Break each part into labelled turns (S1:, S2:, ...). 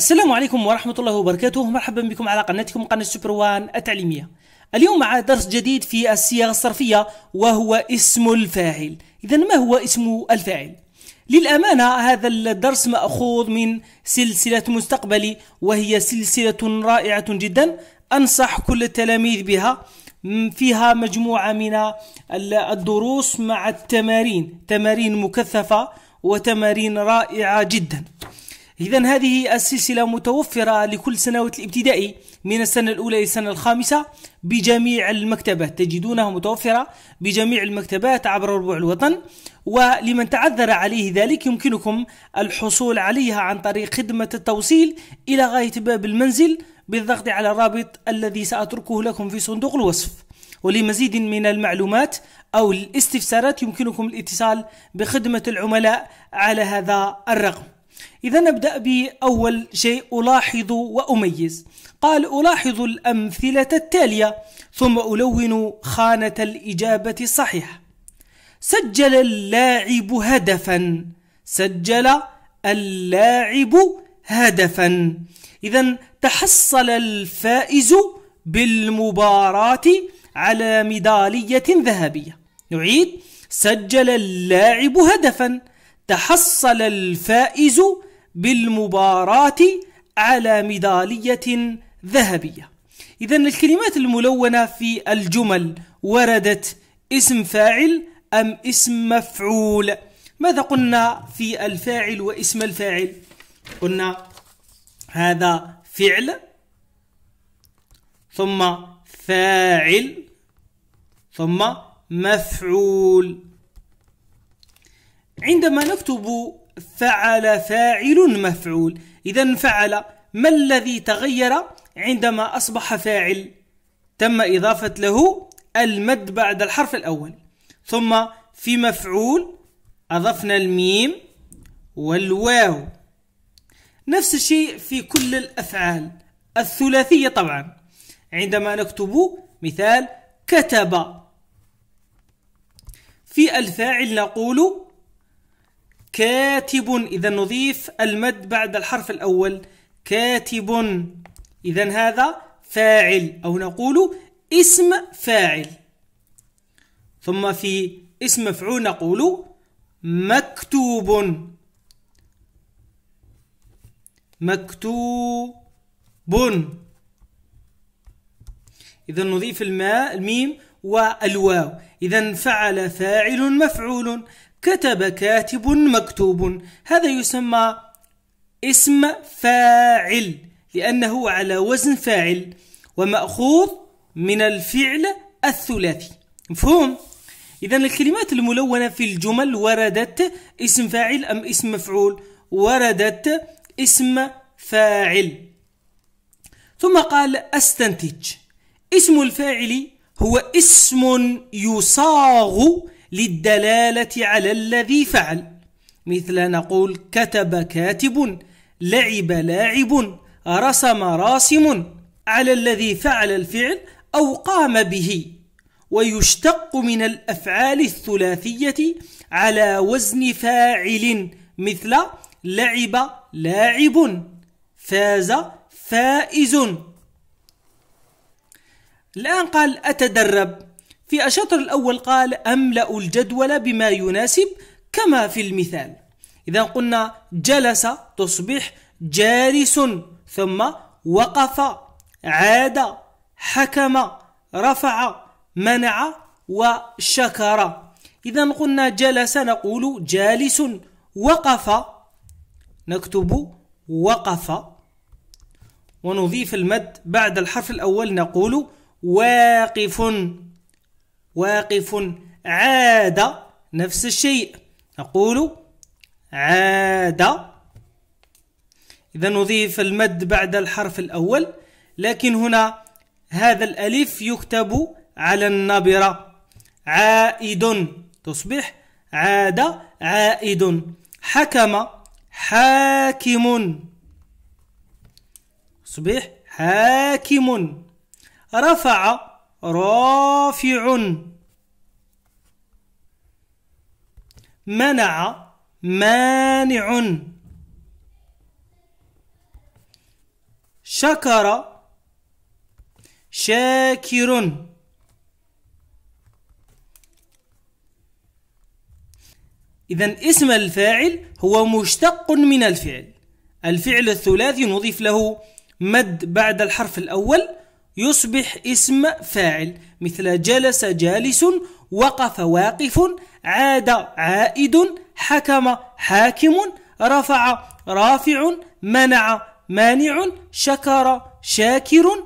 S1: السلام عليكم ورحمة الله وبركاته مرحبا بكم على قناتكم قناة سوبر وان التعليمية اليوم مع درس جديد في الصياغة الصرفية وهو اسم الفاعل إذا ما هو اسم الفاعل؟ للأمانة هذا الدرس مأخوذ من سلسلة مستقبلي وهي سلسلة رائعة جدا أنصح كل التلاميذ بها فيها مجموعة من الدروس مع التمارين تمارين مكثفة وتمارين رائعة جدا إذا هذه السلسلة متوفرة لكل سنوات الابتدائي من السنة الأولى إلى السنة الخامسة بجميع المكتبات تجدونها متوفرة بجميع المكتبات عبر ربوع الوطن ولمن تعذر عليه ذلك يمكنكم الحصول عليها عن طريق خدمة التوصيل إلى غاية باب المنزل بالضغط على الرابط الذي سأتركه لكم في صندوق الوصف ولمزيد من المعلومات أو الاستفسارات يمكنكم الاتصال بخدمة العملاء على هذا الرقم إذا نبدأ بأول شيء ألاحظ وأميز قال ألاحظ الأمثلة التالية ثم ألون خانة الإجابة الصحيحة سجل اللاعب هدفا سجل اللاعب هدفا إذا تحصل الفائز بالمباراة على ميدالية ذهبية نعيد سجل اللاعب هدفا تحصل الفائز بالمباراة على ميدالية ذهبية إذا الكلمات الملونة في الجمل وردت اسم فاعل أم اسم مفعول ماذا قلنا في الفاعل واسم الفاعل قلنا هذا فعل ثم فاعل ثم مفعول عندما نكتب فعل فاعل مفعول إذا فعل ما الذي تغير عندما أصبح فاعل تم إضافة له المد بعد الحرف الأول ثم في مفعول أضفنا الميم والواو نفس الشيء في كل الأفعال الثلاثية طبعا عندما نكتب مثال كتب في الفاعل نقول كاتب إذا نضيف المد بعد الحرف الأول كاتب إذا هذا فاعل أو نقول اسم فاعل ثم في اسم مفعول نقول مكتوب مكتوب إذا نضيف الماء الميم والواو إذا فعل فاعل مفعول كتب كاتب مكتوب هذا يسمى اسم فاعل لأنه على وزن فاعل ومأخوذ من الفعل الثلاثي مفهوم؟ إذا الكلمات الملونة في الجمل وردت اسم فاعل أم اسم مفعول؟ وردت اسم فاعل ثم قال استنتج اسم الفاعل هو اسم يصاغ للدلالة على الذي فعل مثل نقول كتب كاتب لعب لاعب رسم راسم على الذي فعل الفعل أو قام به ويشتق من الأفعال الثلاثية على وزن فاعل مثل لعب لاعب فاز فائز الآن قال أتدرب في الشطر الأول قال أملأ الجدول بما يناسب كما في المثال إذا قلنا جلس تصبح جالس ثم وقف عاد حكم رفع منع وشكر إذا قلنا جلس نقول جالس وقف نكتب وقف ونضيف المد بعد الحرف الأول نقول واقف واقف عاد نفس الشيء نقول عاد إذا نضيف المد بعد الحرف الأول لكن هنا هذا الألف يكتب على النبرة عائد تصبح عاد عائد حكم حاكم تصبح حاكم رفع رافع منع مانع شكر شاكر إذا اسم الفاعل هو مشتق من الفعل الفعل الثلاثي نضيف له مد بعد الحرف الأول يصبح اسم فاعل مثل جلس جالس وقف واقف عاد عائد حكم حاكم رفع رافع منع مانع شكر شاكر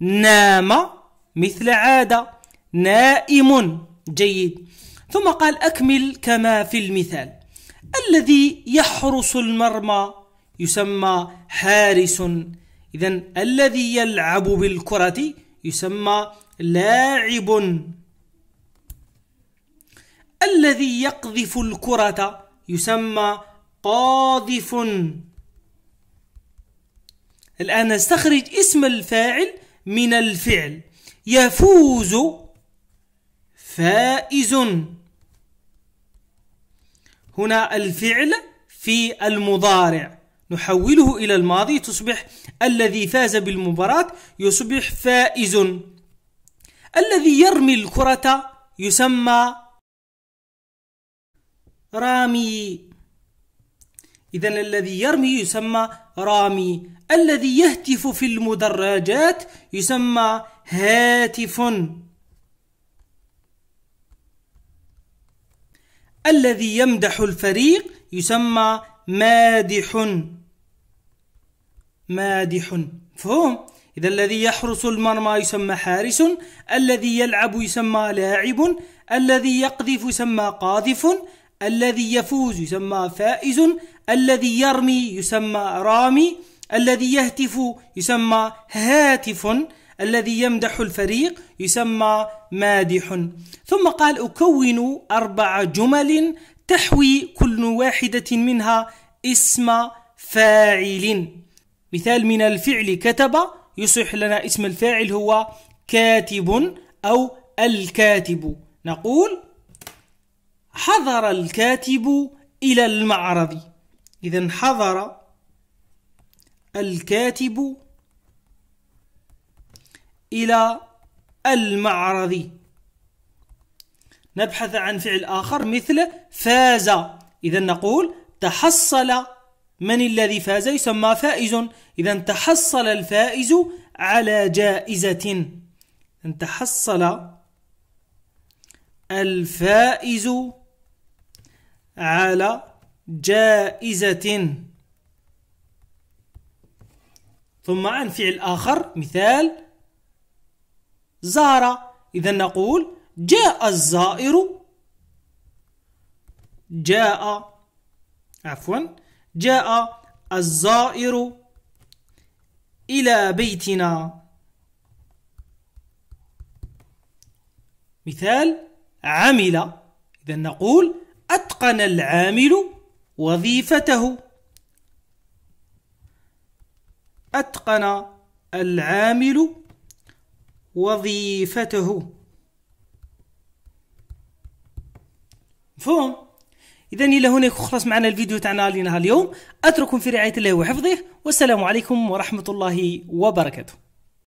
S1: نام مثل عاد نائم جيد ثم قال أكمل كما في المثال الذي يحرس المرمى يسمى حارس إذا الذي يلعب بالكرة يسمى لاعب الذي يقذف الكرة يسمى قاذف الآن نستخرج اسم الفاعل من الفعل يفوز فائز هنا الفعل في المضارع نحوله إلى الماضي تصبح الذي فاز بالمباراة يصبح فائز الذي يرمي الكرة يسمى رامي إذا الذي يرمي يسمى رامي الذي يهتف في المدرجات يسمى هاتف الذي يمدح الفريق يسمى مادح مادح مفهوم إذا الذي يحرس المرمى يسمى حارس الذي يلعب يسمى لاعب الذي يقذف يسمى قاذف الذي يفوز يسمى فائز الذي يرمي يسمى رامي الذي يهتف يسمى هاتف الذي يمدح الفريق يسمى مادح ثم قال أكون أربع جمل تحوي كل واحدة منها اسم فاعل مثال من الفعل كتب يصح لنا اسم الفاعل هو كاتب أو الكاتب نقول حضر الكاتب إلى المعرض إذا حضر الكاتب إلى المعرض نبحث عن فعل آخر مثل فاز إذا نقول تحصل من الذي فاز يسمى فائز إذا تحصل الفائز على جائزة أن تحصل الفائز على جائزة ثم عن فعل آخر مثال زار إذا نقول جاء الزائر جاء عفوا جاء الزائر إلى بيتنا مثال عمل إذا نقول أتقن العامل وظيفته أتقن العامل وظيفته فهم اذا الى هنا يخلص معنا الفيديو تاعنا لنهار اليوم اترككم في رعايه الله وحفظه والسلام عليكم ورحمه الله وبركاته